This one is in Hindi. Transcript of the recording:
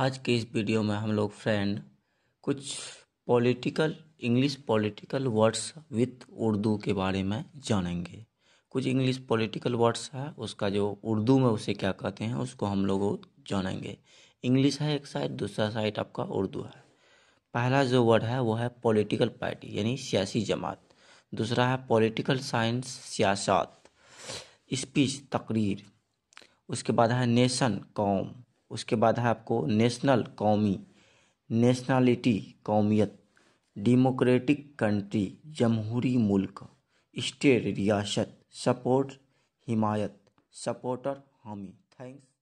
आज के इस वीडियो में हम लोग फ्रेंड कुछ political English political words with Urdu के बारे में जानेंगे कुछ इंग्लिश पॉलिटिकल वर्ड्स है उसका जो उर्दू में उसे क्या कहते हैं उसको हम लोग जानेंगे इंग्लिश है एक साइड दूसरा साइड आपका उर्दू है पहला जो वर्ड है वो है पॉलिटिकल पार्टी यानी सियासी जमात दूसरा है पॉलिटिकल साइंस सियासत स्पीच तकरीर उसके बाद है नेशन कौम उसके बाद है आपको नेशनल कौमी नेशनलिटी कौमियत डेमोक्रेटिक कंट्री जमहूरी मुल्क स्टेट रियासत सपोर्ट हिमायत सपोर्टर हामी थैंक्स